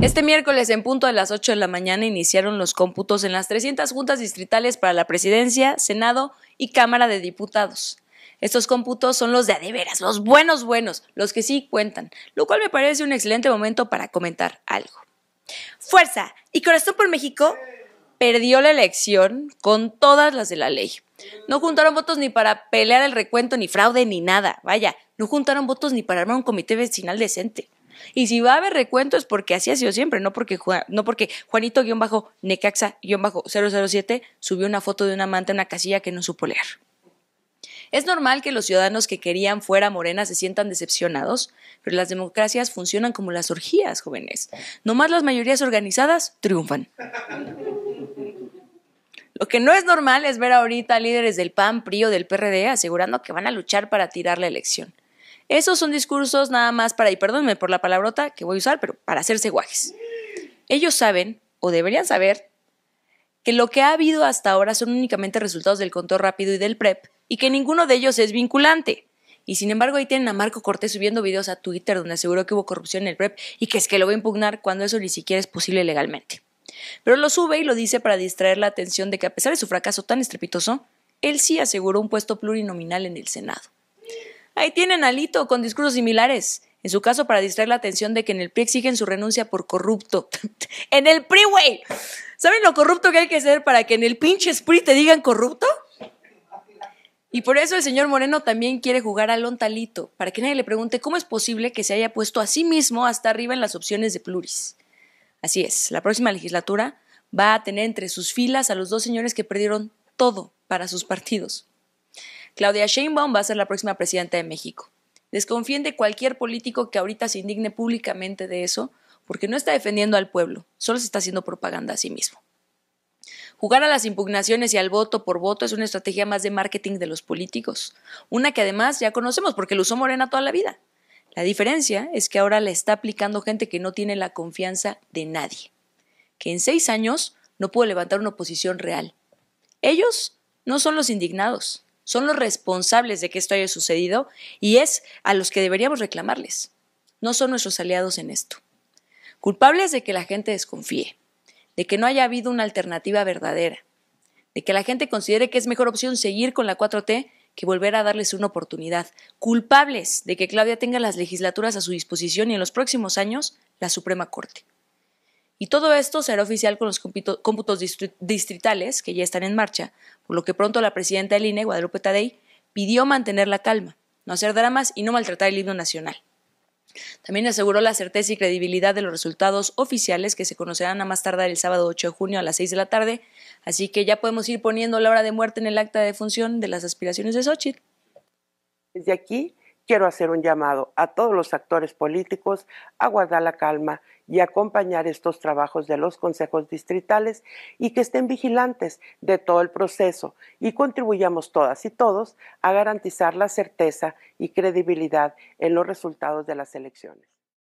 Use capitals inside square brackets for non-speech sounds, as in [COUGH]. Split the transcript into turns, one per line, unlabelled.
Este miércoles, en punto de las 8 de la mañana, iniciaron los cómputos en las 300 juntas distritales para la presidencia, Senado y Cámara de Diputados. Estos cómputos son los de adeveras, los buenos buenos, los que sí cuentan, lo cual me parece un excelente momento para comentar algo. Fuerza y Corazón por México perdió la elección con todas las de la ley. No juntaron votos ni para pelear el recuento, ni fraude, ni nada. Vaya, no juntaron votos ni para armar un comité vecinal decente. Y si va a haber recuento es porque así ha sido siempre, no porque, no porque Juanito-Necaxa-007 subió una foto de una manta en una casilla que no supo leer. Es normal que los ciudadanos que querían fuera Morena se sientan decepcionados, pero las democracias funcionan como las orgías, jóvenes. No más las mayorías organizadas triunfan. Lo que no es normal es ver ahorita líderes del PAN, PRI o del PRD asegurando que van a luchar para tirar la elección. Esos son discursos nada más para, y perdónenme por la palabrota que voy a usar, pero para hacerse guajes. Ellos saben, o deberían saber, que lo que ha habido hasta ahora son únicamente resultados del conteo rápido y del PREP, y que ninguno de ellos es vinculante. Y sin embargo, ahí tienen a Marco Cortés subiendo videos a Twitter donde aseguró que hubo corrupción en el PREP y que es que lo va a impugnar cuando eso ni siquiera es posible legalmente. Pero lo sube y lo dice para distraer la atención de que a pesar de su fracaso tan estrepitoso, él sí aseguró un puesto plurinominal en el Senado. Ahí tienen a con discursos similares. En su caso, para distraer la atención de que en el PRI exigen su renuncia por corrupto. [LAUGHS] ¡En el PRI, güey! ¿Saben lo corrupto que hay que ser para que en el pinche PRI te digan corrupto? Y por eso el señor Moreno también quiere jugar al lontalito, para que nadie le pregunte cómo es posible que se haya puesto a sí mismo hasta arriba en las opciones de pluris. Así es, la próxima legislatura va a tener entre sus filas a los dos señores que perdieron todo para sus partidos. Claudia Sheinbaum va a ser la próxima presidenta de México. Desconfíen de cualquier político que ahorita se indigne públicamente de eso, porque no está defendiendo al pueblo, solo se está haciendo propaganda a sí mismo. Jugar a las impugnaciones y al voto por voto es una estrategia más de marketing de los políticos, una que además ya conocemos porque lo usó Morena toda la vida. La diferencia es que ahora la está aplicando gente que no tiene la confianza de nadie, que en seis años no pudo levantar una oposición real. Ellos no son los indignados, son los responsables de que esto haya sucedido y es a los que deberíamos reclamarles. No son nuestros aliados en esto. Culpables de que la gente desconfíe, de que no haya habido una alternativa verdadera, de que la gente considere que es mejor opción seguir con la 4T que volver a darles una oportunidad. Culpables de que Claudia tenga las legislaturas a su disposición y en los próximos años la Suprema Corte. Y todo esto será oficial con los cómputos distritales que ya están en marcha, por lo que pronto la presidenta del INE, Guadalupe Tadei, pidió mantener la calma, no hacer dramas y no maltratar el himno nacional. También aseguró la certeza y credibilidad de los resultados oficiales que se conocerán a más tardar el sábado 8 de junio a las 6 de la tarde, así que ya podemos ir poniendo la hora de muerte en el acta de función de las aspiraciones de Xochitl.
Desde aquí quiero hacer un llamado a todos los actores políticos a guardar la calma y acompañar estos trabajos de los consejos distritales y que estén vigilantes de todo el proceso y contribuyamos todas y todos a garantizar la certeza y credibilidad en los resultados de las elecciones.